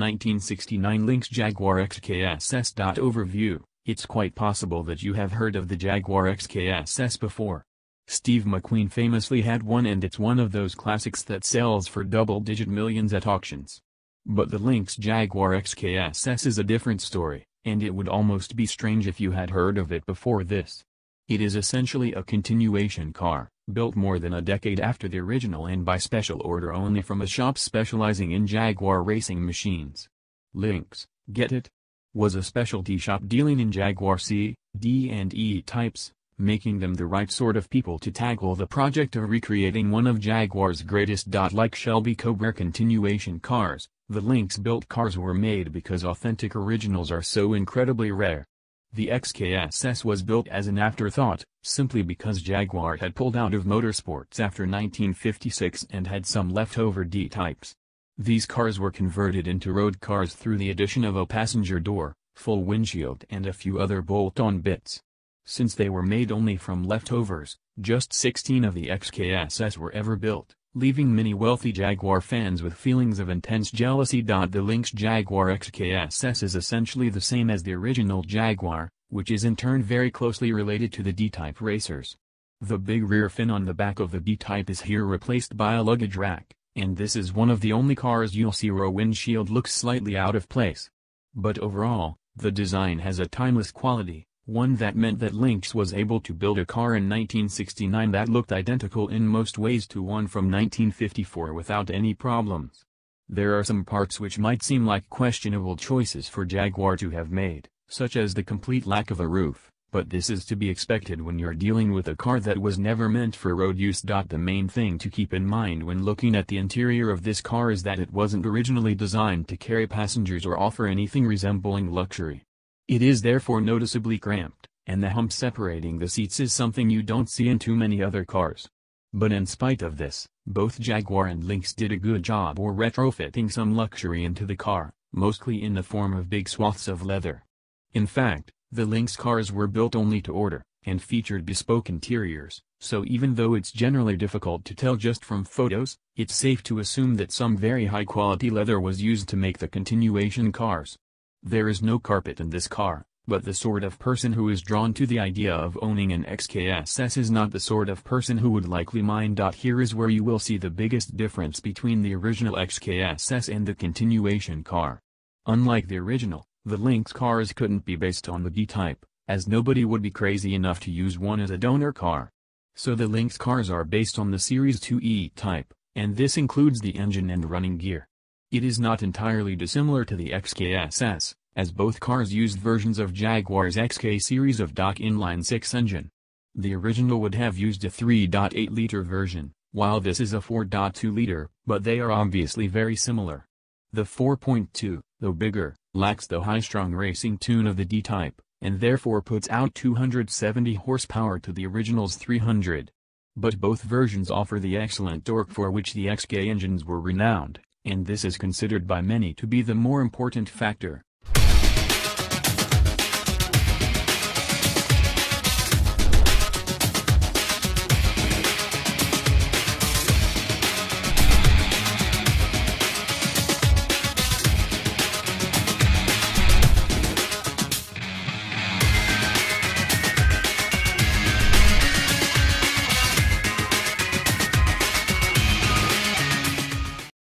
1969 Lynx Jaguar XKSS. Overview It's quite possible that you have heard of the Jaguar XKSS before. Steve McQueen famously had one and it's one of those classics that sells for double-digit millions at auctions. But the Lynx Jaguar XKSS is a different story, and it would almost be strange if you had heard of it before this. It is essentially a continuation car, built more than a decade after the original and by special order only from a shop specializing in Jaguar racing machines. Lynx, get it? Was a specialty shop dealing in Jaguar C, D and E types, making them the right sort of people to tackle the project of recreating one of Jaguar's greatest. Like Shelby Cobra continuation cars, the Lynx built cars were made because authentic originals are so incredibly rare. The XKSS was built as an afterthought, simply because Jaguar had pulled out of motorsports after 1956 and had some leftover D-types. These cars were converted into road cars through the addition of a passenger door, full windshield and a few other bolt-on bits. Since they were made only from leftovers, just 16 of the XKSS were ever built leaving many wealthy Jaguar fans with feelings of intense jealousy. The Lynx Jaguar XKSS is essentially the same as the original Jaguar, which is in turn very closely related to the D-Type racers. The big rear fin on the back of the D-Type is here replaced by a luggage rack, and this is one of the only cars you'll see where a windshield looks slightly out of place. But overall, the design has a timeless quality, one that meant that Lynx was able to build a car in 1969 that looked identical in most ways to one from 1954 without any problems. There are some parts which might seem like questionable choices for Jaguar to have made, such as the complete lack of a roof, but this is to be expected when you're dealing with a car that was never meant for road use. The main thing to keep in mind when looking at the interior of this car is that it wasn't originally designed to carry passengers or offer anything resembling luxury. It is therefore noticeably cramped, and the hump separating the seats is something you don't see in too many other cars. But in spite of this, both Jaguar and Lynx did a good job or retrofitting some luxury into the car, mostly in the form of big swaths of leather. In fact, the Lynx cars were built only to order, and featured bespoke interiors, so even though it's generally difficult to tell just from photos, it's safe to assume that some very high-quality leather was used to make the continuation cars. There is no carpet in this car, but the sort of person who is drawn to the idea of owning an XKSS is not the sort of person who would likely mind. Here is where you will see the biggest difference between the original XKSS and the continuation car. Unlike the original, the Lynx cars couldn't be based on the D-Type, as nobody would be crazy enough to use one as a donor car. So the Lynx cars are based on the Series 2 E-Type, and this includes the engine and running gear. It is not entirely dissimilar to the XKSS, as both cars used versions of Jaguar's XK series of DOC inline-six engine. The original would have used a 3.8-liter version, while this is a 4.2-liter, but they are obviously very similar. The 4.2, though bigger, lacks the high-strung racing tune of the D-Type, and therefore puts out 270 horsepower to the original's 300. But both versions offer the excellent torque for which the XK engines were renowned and this is considered by many to be the more important factor.